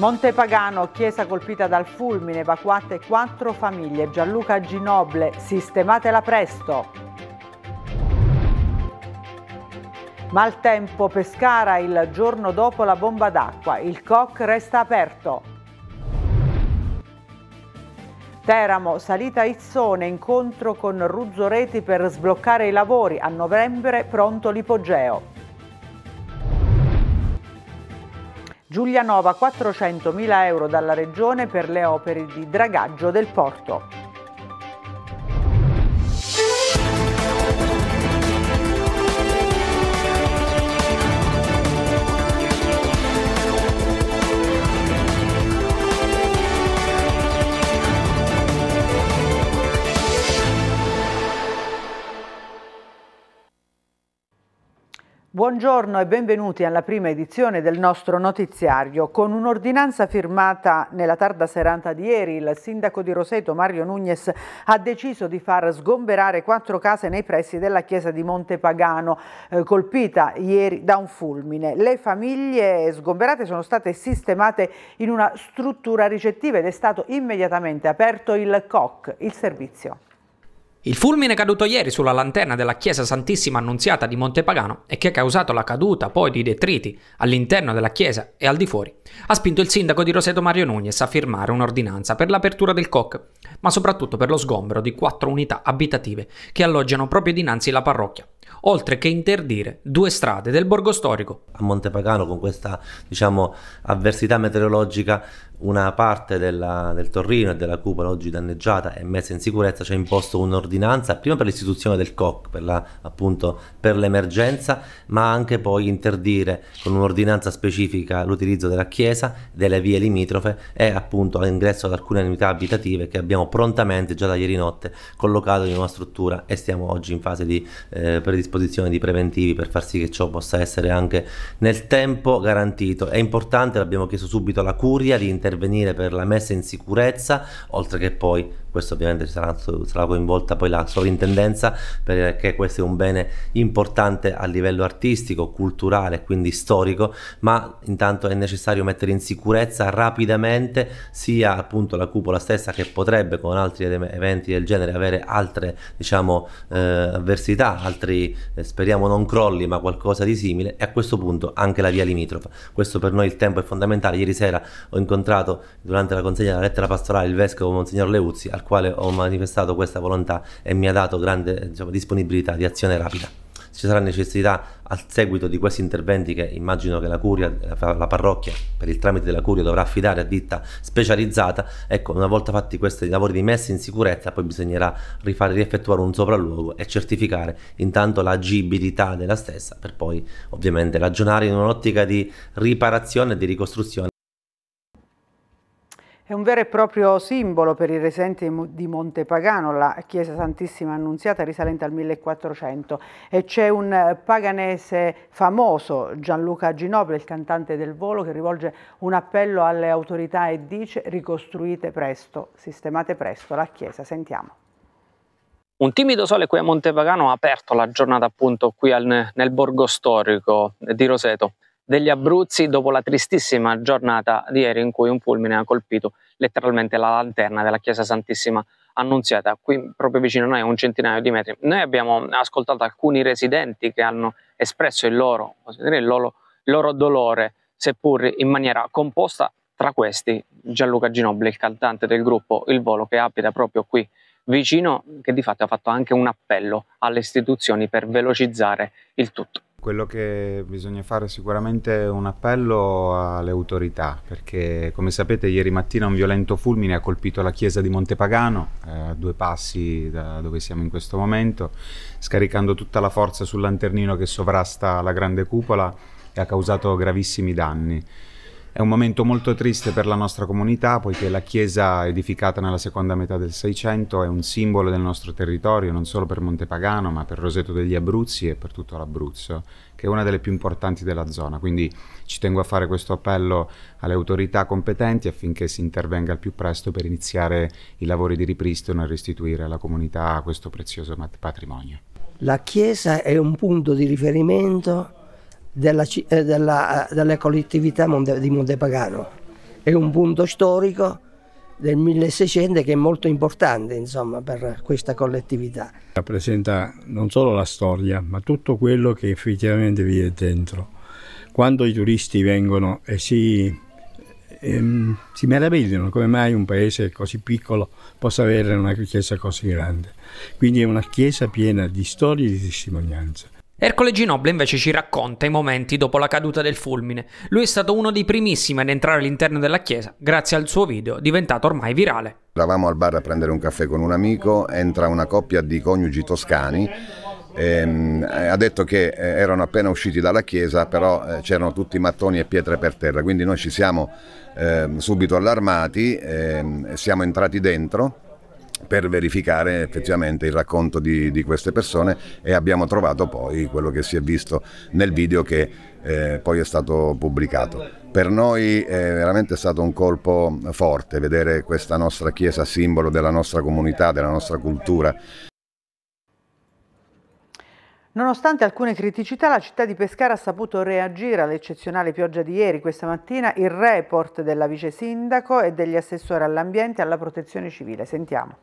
Montepagano, chiesa colpita dal fulmine, evacuate quattro famiglie. Gianluca Ginoble, sistematela presto! Maltempo Pescara il giorno dopo la bomba d'acqua, il COC resta aperto. Teramo, salita Izzone, incontro con Ruzzoreti per sbloccare i lavori, a novembre pronto l'ipogeo. Giulianova 400.000 euro dalla Regione per le opere di dragaggio del porto. Buongiorno e benvenuti alla prima edizione del nostro notiziario. Con un'ordinanza firmata nella tarda serata di ieri, il sindaco di Roseto Mario Nugnes ha deciso di far sgomberare quattro case nei pressi della chiesa di Montepagano, eh, colpita ieri da un fulmine. Le famiglie sgomberate sono state sistemate in una struttura ricettiva ed è stato immediatamente aperto il COC, il servizio. Il fulmine caduto ieri sulla lanterna della chiesa Santissima Annunziata di Montepagano e che ha causato la caduta poi di detriti all'interno della chiesa e al di fuori, ha spinto il sindaco di Roseto Mario Nunez a firmare un'ordinanza per l'apertura del COC, ma soprattutto per lo sgombero di quattro unità abitative che alloggiano proprio dinanzi la parrocchia, oltre che interdire due strade del borgo storico. A Montepagano con questa diciamo, avversità meteorologica una parte della, del torrino e della cupola oggi danneggiata e messa in sicurezza ci ha imposto un'ordinanza prima per l'istituzione del COC per la, appunto per l'emergenza ma anche poi interdire con un'ordinanza specifica l'utilizzo della chiesa delle vie limitrofe e appunto l'ingresso ad alcune unità abitative che abbiamo prontamente già da ieri notte collocato in una struttura e stiamo oggi in fase di eh, predisposizione di preventivi per far sì che ciò possa essere anche nel tempo garantito è importante l'abbiamo chiesto subito alla curia di intervenire intervenire per la messa in sicurezza, oltre che poi questo ovviamente sarà, sarà coinvolta poi la sovrintendenza perché questo è un bene importante a livello artistico, culturale, quindi storico, ma intanto è necessario mettere in sicurezza rapidamente sia appunto la cupola stessa che potrebbe con altri eventi del genere avere altre diciamo eh, avversità, altri eh, speriamo non crolli ma qualcosa di simile e a questo punto anche la via limitrofa. Questo per noi il tempo è fondamentale. Ieri sera ho incontrato presentato durante la consegna della lettera pastorale il vescovo Monsignor Leuzzi, al quale ho manifestato questa volontà e mi ha dato grande diciamo, disponibilità di azione rapida. Ci sarà necessità al seguito di questi interventi che immagino che la curia, la parrocchia per il tramite della curia dovrà affidare a ditta specializzata, ecco una volta fatti questi lavori di messa in sicurezza poi bisognerà rifare, rieffettuare un sopralluogo e certificare intanto l'agibilità della stessa per poi ovviamente ragionare in un'ottica di riparazione e di ricostruzione è un vero e proprio simbolo per i residenti di Montepagano, la chiesa Santissima Annunziata risalente al 1400 e c'è un paganese famoso, Gianluca Ginobile, il cantante del volo, che rivolge un appello alle autorità e dice ricostruite presto, sistemate presto la chiesa, sentiamo. Un timido sole qui a Montepagano ha aperto la giornata appunto qui al, nel borgo storico di Roseto, degli Abruzzi dopo la tristissima giornata di ieri in cui un fulmine ha colpito letteralmente la lanterna della Chiesa Santissima Annunziata, qui proprio vicino a noi a un centinaio di metri. Noi abbiamo ascoltato alcuni residenti che hanno espresso il loro, dire, il loro, il loro dolore, seppur in maniera composta, tra questi Gianluca Ginobili, il cantante del gruppo Il Volo, che abita proprio qui vicino, che di fatto ha fatto anche un appello alle istituzioni per velocizzare il tutto. Quello che bisogna fare è sicuramente un appello alle autorità, perché come sapete ieri mattina un violento fulmine ha colpito la chiesa di Montepagano, eh, a due passi da dove siamo in questo momento, scaricando tutta la forza sul lanternino che sovrasta la grande cupola e ha causato gravissimi danni. È un momento molto triste per la nostra comunità, poiché la chiesa edificata nella seconda metà del Seicento è un simbolo del nostro territorio, non solo per Montepagano, ma per Roseto degli Abruzzi e per tutto l'Abruzzo, che è una delle più importanti della zona. Quindi ci tengo a fare questo appello alle autorità competenti affinché si intervenga al più presto per iniziare i lavori di ripristino e restituire alla comunità questo prezioso patrimonio. La chiesa è un punto di riferimento della, eh, della, eh, della collettività di Montepagano. È un punto storico del 1600 che è molto importante insomma, per questa collettività. Rappresenta non solo la storia, ma tutto quello che effettivamente vi è dentro. Quando i turisti vengono e si, ehm, si meravigliano come mai un paese così piccolo possa avere una chiesa così grande. Quindi è una chiesa piena di storie e di testimonianze. Ercole Ginobile invece ci racconta i momenti dopo la caduta del fulmine. Lui è stato uno dei primissimi ad entrare all'interno della chiesa grazie al suo video diventato ormai virale. Eravamo al bar a prendere un caffè con un amico, entra una coppia di coniugi toscani Ehm, ha detto che eh, erano appena usciti dalla chiesa, però eh, c'erano tutti mattoni e pietre per terra, quindi noi ci siamo eh, subito allarmati, ehm, siamo entrati dentro per verificare effettivamente il racconto di, di, queste persone e abbiamo trovato poi quello che si è visto nel video che eh, poi è stato pubblicato. Per noi è veramente stato un colpo forte vedere questa nostra chiesa simbolo della nostra comunità, della nostra cultura. Nonostante alcune criticità, la città di Pescara ha saputo reagire all'eccezionale pioggia di ieri. Questa mattina il report della vice sindaco e degli assessori all'ambiente e alla protezione civile. Sentiamo.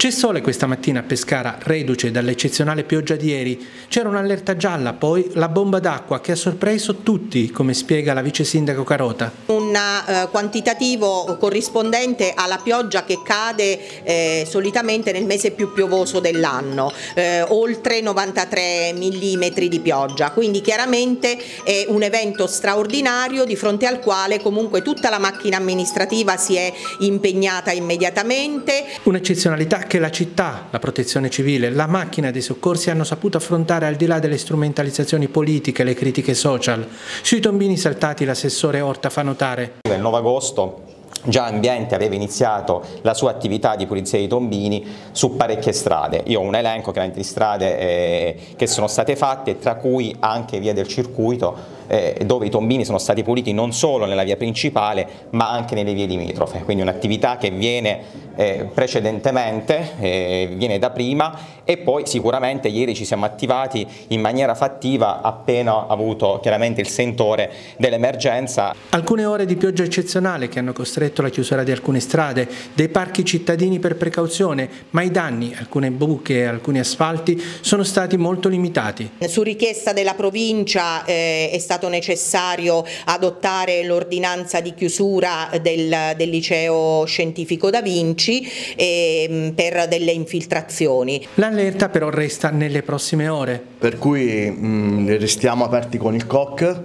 C'è sole questa mattina a Pescara, reduce dall'eccezionale pioggia di ieri. C'era un'allerta gialla, poi la bomba d'acqua che ha sorpreso tutti, come spiega la vice sindaco Carota. Un eh, quantitativo corrispondente alla pioggia che cade eh, solitamente nel mese più piovoso dell'anno, eh, oltre 93 mm di pioggia. Quindi chiaramente è un evento straordinario di fronte al quale comunque tutta la macchina amministrativa si è impegnata immediatamente. Un'eccezionalità che la città, la protezione civile, la macchina dei soccorsi hanno saputo affrontare al di là delle strumentalizzazioni politiche, le critiche social. Sui tombini saltati l'assessore Orta fa notare. Il 9 agosto Già Ambiente aveva iniziato la sua attività di pulizia dei tombini su parecchie strade. Io ho un elenco di strade eh, che sono state fatte, tra cui anche via del circuito, eh, dove i tombini sono stati puliti non solo nella via principale ma anche nelle vie limitrofe, quindi un'attività che viene eh, precedentemente, eh, viene da prima e poi sicuramente ieri ci siamo attivati in maniera fattiva appena avuto chiaramente il sentore dell'emergenza. Alcune ore di pioggia eccezionale che hanno costretto la chiusura di alcune strade, dei parchi cittadini per precauzione, ma i danni, alcune buche, alcuni asfalti sono stati molto limitati. Su richiesta della provincia eh, è stato stato necessario adottare l'ordinanza di chiusura del, del, liceo scientifico da Vinci eh, per delle infiltrazioni. L'allerta però resta nelle prossime ore. Per cui mh, mm, restiamo aperti con il COC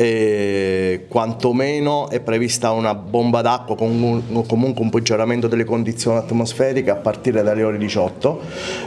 eh, quantomeno è prevista una bomba d'acqua con un, comunque un peggioramento delle condizioni atmosferiche a partire dalle ore 18,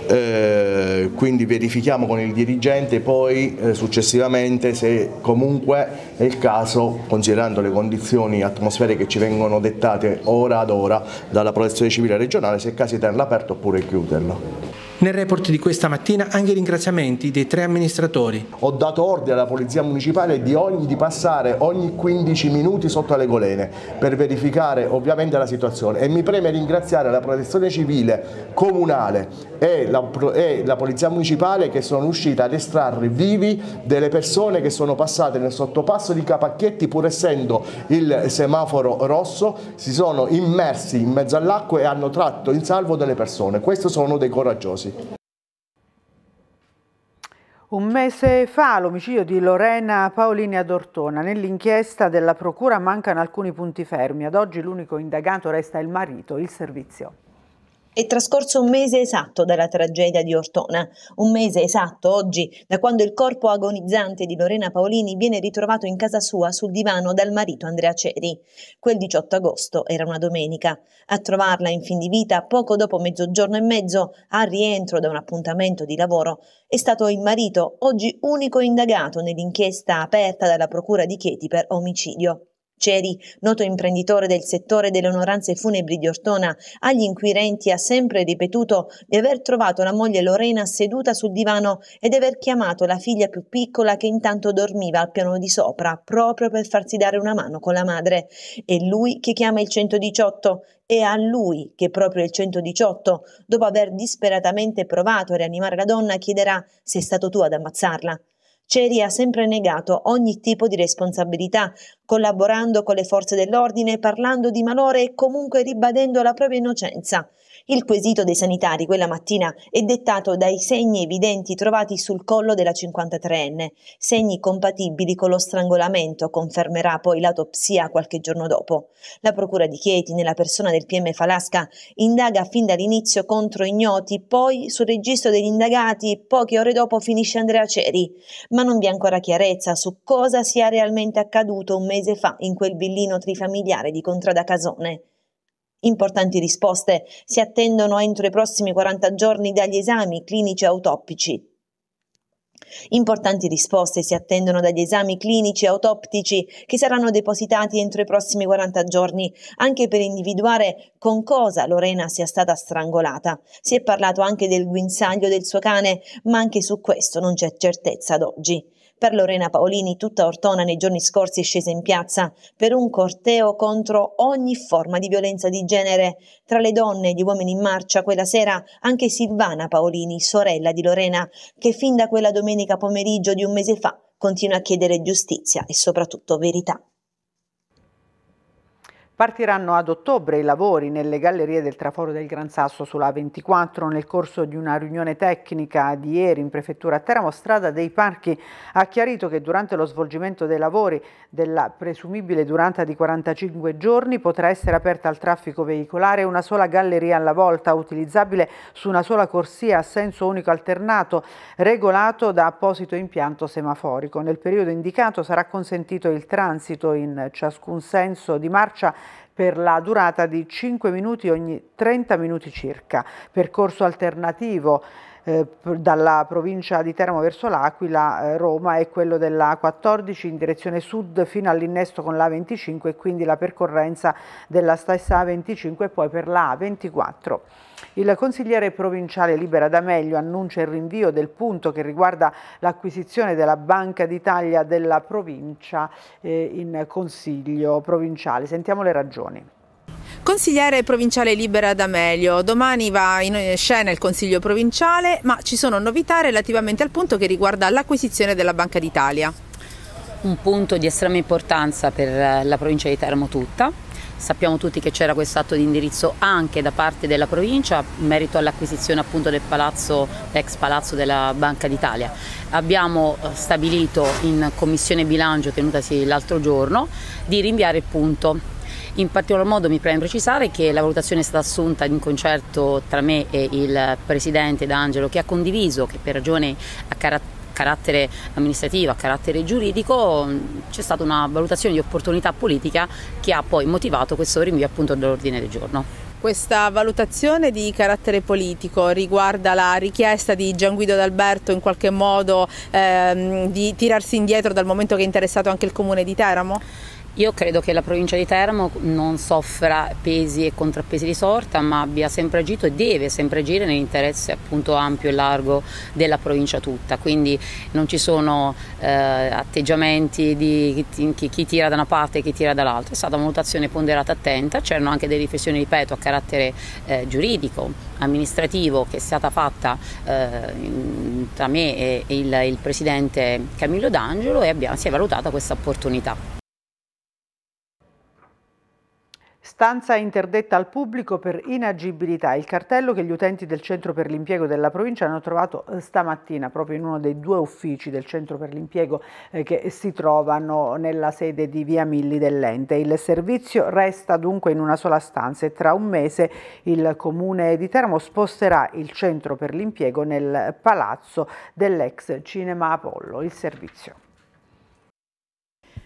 eh, quindi verifichiamo con il dirigente poi eh, successivamente se comunque è il caso, considerando le condizioni atmosferiche che ci vengono dettate ora ad ora dalla protezione civile regionale, se è il caso di tenerla aperta oppure chiuderla. Nel report di questa mattina anche i ringraziamenti dei tre amministratori. Ho dato ordine alla Polizia Municipale di, ogni, di passare ogni 15 minuti sotto alle golene per verificare ovviamente la situazione e mi preme ringraziare la Protezione Civile Comunale e la, e la Polizia Municipale che sono riuscite ad estrarre vivi delle persone che sono passate nel sottopasso di Capacchietti pur essendo il semaforo rosso, si sono immersi in mezzo all'acqua e hanno tratto in salvo delle persone. Questi sono dei coraggiosi. Un mese fa l'omicidio di Lorena Paolini ad Ortona. Nell'inchiesta della procura mancano alcuni punti fermi. Ad oggi l'unico indagato resta il marito, il servizio. È trascorso un mese esatto dalla tragedia di Ortona, un mese esatto oggi da quando il corpo agonizzante di Lorena Paolini viene ritrovato in casa sua sul divano dal marito Andrea Ceri. Quel 18 agosto era una domenica. A trovarla in fin di vita poco dopo mezzogiorno e mezzo, al rientro da un appuntamento di lavoro, è stato il marito, oggi unico indagato nell'inchiesta aperta dalla Procura di Chieti per omicidio. Ceri, noto imprenditore del settore delle onoranze funebri di Ortona, agli inquirenti ha sempre ripetuto di aver trovato la moglie Lorena seduta sul divano ed aver chiamato la figlia più piccola che intanto dormiva al piano di sopra proprio per farsi dare una mano con la madre. È lui che chiama il 118 è a lui che proprio il 118, dopo aver disperatamente provato a rianimare la donna, chiederà se è stato tu ad ammazzarla. Ceri ha sempre negato ogni tipo di responsabilità, collaborando con le forze dell'ordine, parlando di malore e comunque ribadendo la propria innocenza. Il quesito dei sanitari quella mattina è dettato dai segni evidenti trovati sul collo della 53enne, segni compatibili con lo strangolamento, confermerà poi l'autopsia qualche giorno dopo. La procura di Chieti, nella persona del PM Falasca, indaga fin dall'inizio contro ignoti, poi sul registro degli indagati poche ore dopo finisce Andrea Ceri, ma non vi è ancora chiarezza su cosa sia realmente accaduto un mese fa in quel villino trifamiliare di Contrada Casone. Importanti risposte si attendono entro i prossimi 40 giorni dagli esami clinici autoptici. Importanti risposte si attendono dagli esami clinici autoptici che saranno depositati entro i prossimi 40 giorni, anche per individuare con cosa Lorena sia stata strangolata. Si è parlato anche del guinzaglio del suo cane, ma anche su questo non c'è certezza ad oggi. Per Lorena Paolini tutta Ortona nei giorni scorsi è scesa in piazza per un corteo contro ogni forma di violenza di genere. Tra le donne e gli uomini in marcia quella sera anche Silvana Paolini, sorella di Lorena, che fin da quella domenica pomeriggio di un mese fa continua a chiedere giustizia e soprattutto verità. Partiranno ad ottobre i lavori nelle gallerie del traforo del Gran Sasso sulla 24 nel corso di una riunione tecnica di ieri in prefettura a Teramo. Strada dei Parchi ha chiarito che durante lo svolgimento dei lavori della presumibile durata di 45 giorni potrà essere aperta al traffico veicolare una sola galleria alla volta utilizzabile su una sola corsia a senso unico alternato regolato da apposito impianto semaforico. Nel periodo indicato sarà consentito il transito in ciascun senso di marcia per la durata di 5 minuti ogni 30 minuti circa, percorso alternativo eh, dalla provincia di Teramo verso l'Aquila, eh, Roma è quello della 14 in direzione sud fino all'innesto con la 25 e quindi la percorrenza della stessa A25 e poi per la A24. Il consigliere provinciale Libera D'Amelio annuncia il rinvio del punto che riguarda l'acquisizione della Banca d'Italia della provincia eh, in consiglio provinciale. Sentiamo le ragioni. Consigliere provinciale libera D'Amelio, domani va in scena il Consiglio provinciale, ma ci sono novità relativamente al punto che riguarda l'acquisizione della Banca d'Italia. Un punto di estrema importanza per eh, la provincia di Teramo tutta, Sappiamo tutti che c'era questo atto di indirizzo anche da parte della provincia in merito all'acquisizione appunto del palazzo, ex palazzo della Banca d'Italia. Abbiamo eh, stabilito in commissione bilancio tenutasi l'altro giorno di rinviare il punto in particolar modo mi preme precisare che la valutazione è stata assunta in concerto tra me e il presidente D'Angelo che ha condiviso che per ragioni a carattere carattere amministrativo, a carattere giuridico, c'è stata una valutazione di opportunità politica che ha poi motivato questo rinvio appunto dell'ordine del giorno. Questa valutazione di carattere politico riguarda la richiesta di Gian Guido D'Alberto in qualche modo ehm, di tirarsi indietro dal momento che è interessato anche il comune di Teramo? Io credo che la provincia di Teramo non soffra pesi e contrappesi di sorta, ma abbia sempre agito e deve sempre agire nell'interesse appunto ampio e largo della provincia tutta. Quindi non ci sono eh, atteggiamenti di chi, chi, tira da una parte e chi tira dall'altra. È stata una valutazione ponderata attenta, c'erano anche delle riflessioni, ripeto, a carattere eh, giuridico, amministrativo che è stata fatta eh, tra me e il, il presidente Camillo D'Angelo e abbiamo, si è valutata questa opportunità. Stanza interdetta al pubblico per inagibilità, il cartello che gli utenti del Centro per l'Impiego della provincia hanno trovato eh, stamattina proprio in uno dei due uffici del Centro per l'Impiego eh, che si trovano nella sede di Via Milli dell'ente. Il servizio resta dunque in una sola stanza e tra un mese il Comune di Teramo sposterà il Centro per l'Impiego nel palazzo dell'ex Cinema Apollo. Il servizio.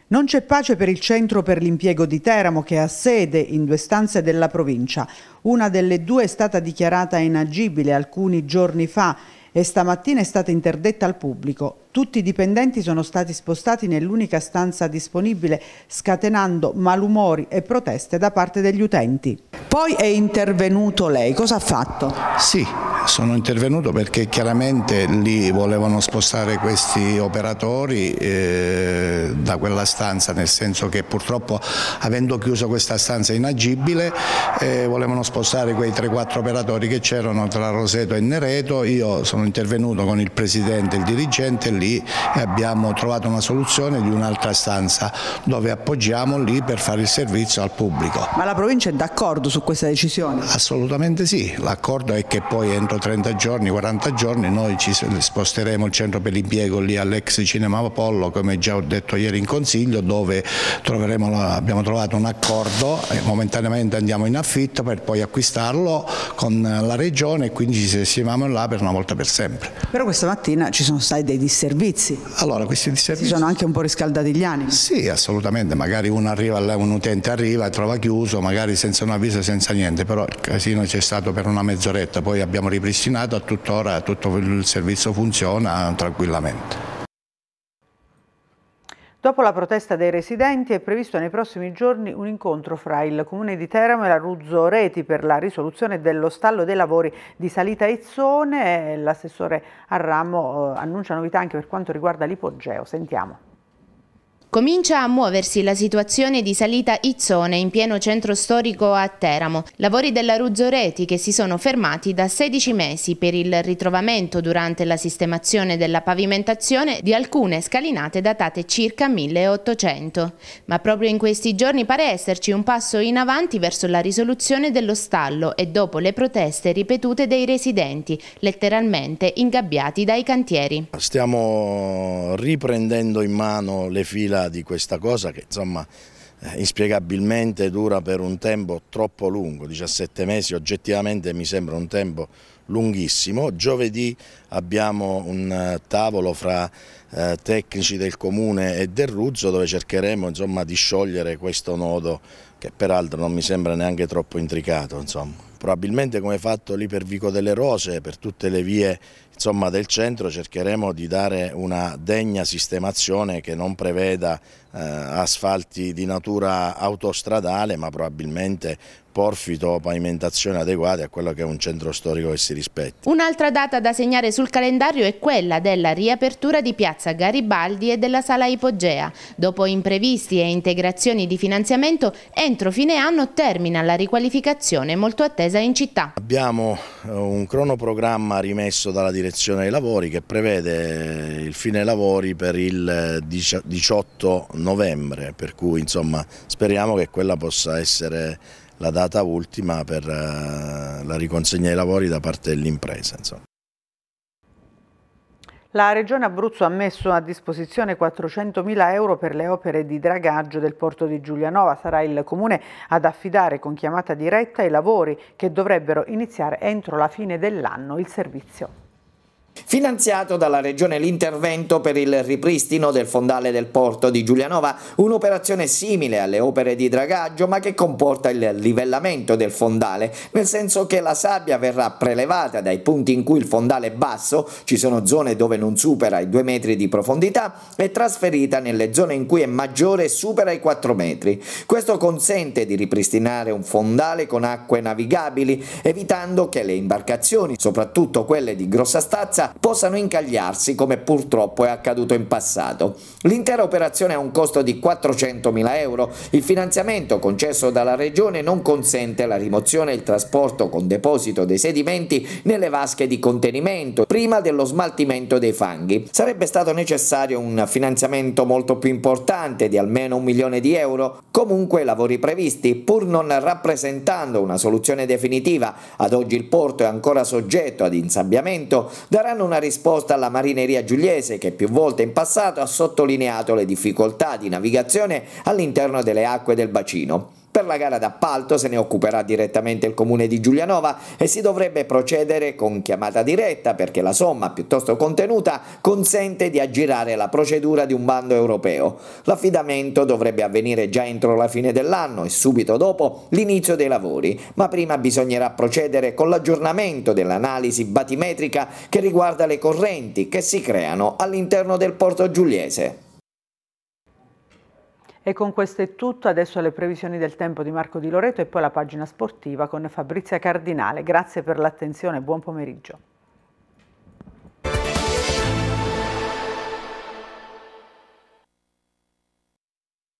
Non c'è pace per il Centro per l'impiego di Teramo che ha sede in due stanze della provincia. Una delle due è stata dichiarata inagibile alcuni giorni fa e stamattina è stata interdetta al pubblico. Tutti i dipendenti sono stati spostati nell'unica stanza disponibile, scatenando malumori e proteste da parte degli utenti. Poi è intervenuto lei, cosa ha fatto? Sì, sono intervenuto perché chiaramente lì volevano spostare questi operatori eh, da quella stanza, nel senso che purtroppo avendo chiuso questa stanza inagibile eh, volevano spostare quei 3-4 operatori che c'erano tra Roseto e Nereto, io sono intervenuto con il presidente, il dirigente, lì e abbiamo trovato una soluzione di un'altra stanza dove appoggiamo lì per fare il servizio al pubblico. Ma la provincia è d'accordo su questa decisione? Assolutamente sì, l'accordo è che poi entro 30 giorni, 40 giorni noi ci sposteremo il centro per l'impiego lì all'ex Cinema Apollo come già ho detto ieri in consiglio dove abbiamo trovato un accordo e momentaneamente andiamo in affitto per poi acquistarlo con la regione e quindi ci sistemiamo là per una volta per sempre. Però questa mattina ci sono stati dei dissenti servizi. Allora, questi servizi... Si sono anche un po' riscaldati gli animi. Sì, assolutamente, magari arriva, un utente arriva, e trova chiuso, magari senza un avviso, senza niente, però il casino c'è stato per una mezz'oretta, poi abbiamo ripristinato, a tuttora tutto il servizio funziona tranquillamente. Dopo la protesta dei residenti è previsto nei prossimi giorni un incontro fra il comune di Teramo e la Ruzzo Reti per la risoluzione dello stallo dei lavori di salita Ezzone. L'assessore Arramo eh, annuncia novità anche per quanto riguarda l'ipogeo. Sentiamo. Comincia a muoversi la situazione di salita Izzone in pieno centro storico a Teramo. Lavori della Ruzzoreti che si sono fermati da 16 mesi per il ritrovamento durante la sistemazione della pavimentazione di alcune scalinate datate circa 1800. Ma proprio in questi giorni pare esserci un passo in avanti verso la risoluzione dello stallo e dopo le proteste ripetute dei residenti, letteralmente ingabbiati dai cantieri. Stiamo riprendendo in mano le fila di questa cosa che insomma eh, inspiegabilmente dura per un tempo troppo lungo, 17 mesi oggettivamente mi sembra un tempo lunghissimo. Giovedì abbiamo un eh, tavolo fra eh, tecnici del comune e del Ruzzo dove cercheremo insomma, di sciogliere questo nodo che peraltro non mi sembra neanche troppo intricato. Insomma. Probabilmente come fatto lì per Vico delle Rose, per tutte le vie insomma, del centro cercheremo di dare una degna sistemazione che non preveda eh, asfalti di natura autostradale ma probabilmente porfito o pavimentazione adeguate a quello che è un centro storico che si rispetti. Un'altra data da segnare sul calendario è quella della riapertura di Piazza Garibaldi e della Sala Ipogea. Dopo imprevisti e integrazioni di finanziamento, entro fine anno termina la riqualificazione molto attesa in città. Abbiamo eh, un cronoprogramma rimesso dalla direzione dei lavori che prevede eh, il fine lavori per il 18 novembre, per cui insomma, speriamo che quella possa essere la data ultima per eh, la riconsegna ai lavori da parte dell'impresa. La Regione Abruzzo ha messo a disposizione 400.000 euro per le opere di dragaggio del porto di Giulianova. Sarà il Comune ad affidare con chiamata diretta i lavori che dovrebbero iniziare entro la fine dell'anno il servizio finanziato dalla Regione l'intervento per il ripristino del fondale del porto di Giulianova, un'operazione simile alle opere di dragaggio ma che comporta il livellamento del fondale, nel senso che la sabbia verrà prelevata dai punti in cui il fondale è basso, ci sono zone dove non supera i 2 metri di profondità, e trasferita nelle zone in cui è maggiore e supera i 4 metri. Questo consente di ripristinare un fondale con acque navigabili, evitando che le imbarcazioni, soprattutto quelle di grossa stazza, possano incagliarsi come purtroppo è accaduto in passato. L'intera operazione ha un costo di 400.000 euro, il finanziamento concesso dalla Regione non consente la rimozione e il trasporto con deposito dei sedimenti nelle vasche di contenimento prima dello smaltimento dei fanghi. Sarebbe stato necessario un finanziamento molto più importante di almeno un milione di euro, comunque i lavori previsti, pur non rappresentando una soluzione definitiva, ad oggi il porto è ancora soggetto ad insabbiamento, daranno una risposta alla marineria giuliese che più volte in passato ha sottolineato le difficoltà di navigazione all'interno delle acque del bacino. Per la gara d'appalto se ne occuperà direttamente il comune di Giulianova e si dovrebbe procedere con chiamata diretta perché la somma piuttosto contenuta consente di aggirare la procedura di un bando europeo. L'affidamento dovrebbe avvenire già entro la fine dell'anno e subito dopo l'inizio dei lavori, ma prima bisognerà procedere con l'aggiornamento dell'analisi batimetrica che riguarda le correnti che si creano all'interno del porto giuliese. E con questo è tutto, adesso le previsioni del tempo di Marco Di Loreto e poi la pagina sportiva con Fabrizia Cardinale. Grazie per l'attenzione, buon pomeriggio.